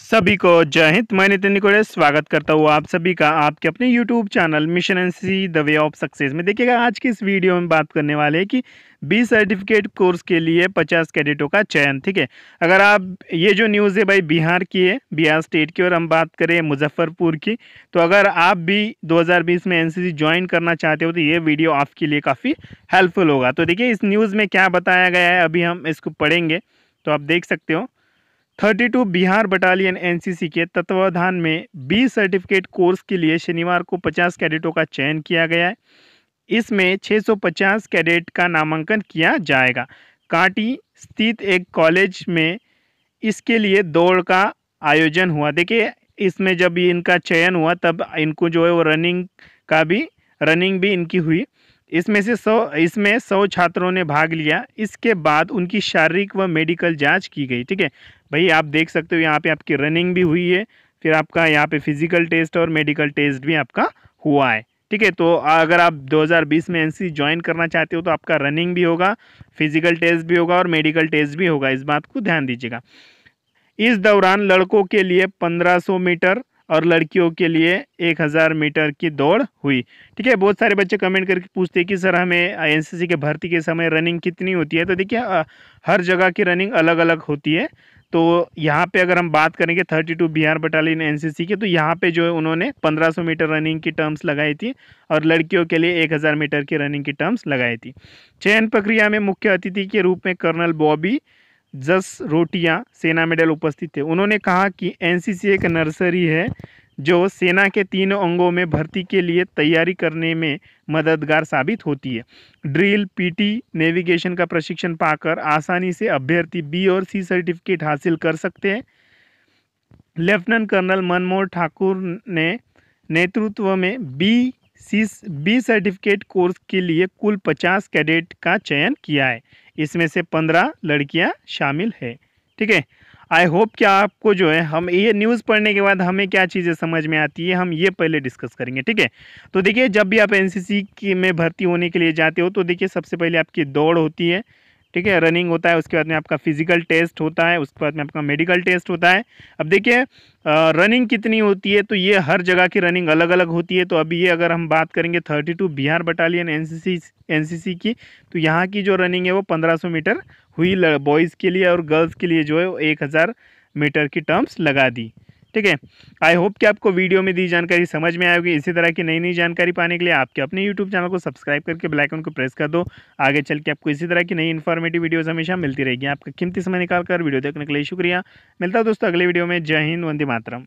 सभी को जय हिंद मैं नितिन निकोड़े स्वागत करता हूँ आप सभी का आपके अपने YouTube channel mission N C the way of success में देखिएगा आज की इस वीडियो में बात करने वाले हैं कि बी सर्टिफिकेट कोर्स के लिए 50 कैडेटों का चयन ठीक है अगर आप ये जो न्यूज़ है भाई बिहार की है बिहार स्टेट की और हम बात करें मुजफ्फरपुर की तो अगर आप भी 2020 में एनसीसी ज्वाइन करना चाहते हो तो ये वीडियो आपके लिए काफ़ी हेल्पफुल होगा तो देखिए इस न्यूज़ में क्या बताया गया है अभी हम इसको पढ़ेंगे तो आप देख सकते हो 32 बिहार बटालियन एनसीसी के तत्वावधान में बी सर्टिफिकेट कोर्स के लिए शनिवार को 50 कैडेटों का चयन किया गया है इसमें 650 कैडेट का नामांकन किया जाएगा कांटी स्थित एक कॉलेज में इसके लिए दौड़ का आयोजन हुआ देखिए इसमें जब इनका चयन हुआ तब इनको जो है वो रनिंग का भी रनिंग भी इनकी हुई इसमें से सौ इसमें सौ छात्रों ने भाग लिया इसके बाद उनकी शारीरिक व मेडिकल जांच की गई ठीक है भाई आप देख सकते हो यहाँ पे आपकी रनिंग भी हुई है फिर आपका यहाँ पे फिजिकल टेस्ट और मेडिकल टेस्ट भी आपका हुआ है ठीक है तो अगर आप 2020 में एनसी ज्वाइन करना चाहते हो तो आपका रनिंग भी होगा फिजिकल टेस्ट भी होगा और मेडिकल टेस्ट भी होगा इस बात को ध्यान दीजिएगा इस दौरान लड़कों के लिए पंद्रह मीटर और लड़कियों के लिए एक हज़ार मीटर की दौड़ हुई ठीक है बहुत सारे बच्चे कमेंट करके पूछते हैं कि सर हमें एनसीसी के भर्ती के समय रनिंग कितनी होती है तो देखिए हर जगह की रनिंग अलग अलग होती है तो यहाँ पे अगर हम बात करेंगे thirty two Bihar battalion C के तो यहाँ पे जो है उन्होंने सौ मीटर रनिंग की टर्म्स लगाई थी और लड़कियों के लिए हज़ार मीटर की रनिंग की टर्म्स लगाई थी चयन प्रक्रिया में मुख्य अतिथि के रूप में कर्नल बॉबी जस रोटिया सेना मेडल उपस्थित थे उन्होंने कहा कि एनसीसी एक नर्सरी है जो सेना के तीन अंगों में भर्ती के लिए तैयारी करने में मददगार साबित होती है ड्रिल पीटी नेविगेशन का प्रशिक्षण पाकर आसानी से अभ्यर्थी बी और सी सर्टिफिकेट हासिल कर सकते हैं लेफ्टिनेंट कर्नल मनमोहन ठाकुर ने नेतृत्व में B C B certificate course के लिए कुल पचास कैडेट का चयन किया है इसमें से पंद्रह लड़कियां शामिल है ठीक है आई होप कि आपको जो है हम ये न्यूज़ पढ़ने के बाद हमें क्या चीज़ें समझ में आती है हम ये पहले डिस्कस करेंगे ठीक है तो देखिए जब भी आप एनसीसी की में भर्ती होने के लिए जाते हो तो देखिए सबसे पहले आपकी दौड़ होती है ठीक है रनिंग होता है उसके बाद में आपका फिजिकल टेस्ट होता है उसके बाद में आपका मेडिकल टेस्ट होता है अब देखिए रनिंग कितनी होती है तो ये हर जगह की रनिंग अलग अलग होती है तो अभी ये अगर हम बात करेंगे thirty two Bihar battalion N C की तो यहाँ की जो रनिंग है वो पंद्रह सौ मीटर हुई बॉयज़ के लिए और गर्ल्स के लिए जो है वो एक हज़ार मीटर की टर्म्स लगा दी ठीक है आई होप कि आपको वीडियो में दी जानकारी समझ में आएगी इसी तरह की नई नई जानकारी पाने के लिए आपके अपने यूट्यूब चैनल को सब्सक्राइब करके ब्लैकन को प्रेस कर दो आगे चल के आपको इसी तरह की नई इन्फॉर्मेटिव वीडियोज़ हमेशा मिलती रहेगी आपका कीमती समय निकाल कर वीडियो देखने के लिए शुक्रिया मिलता है दोस्तों अगले वीडियो में जय हिंद वंदे मातरम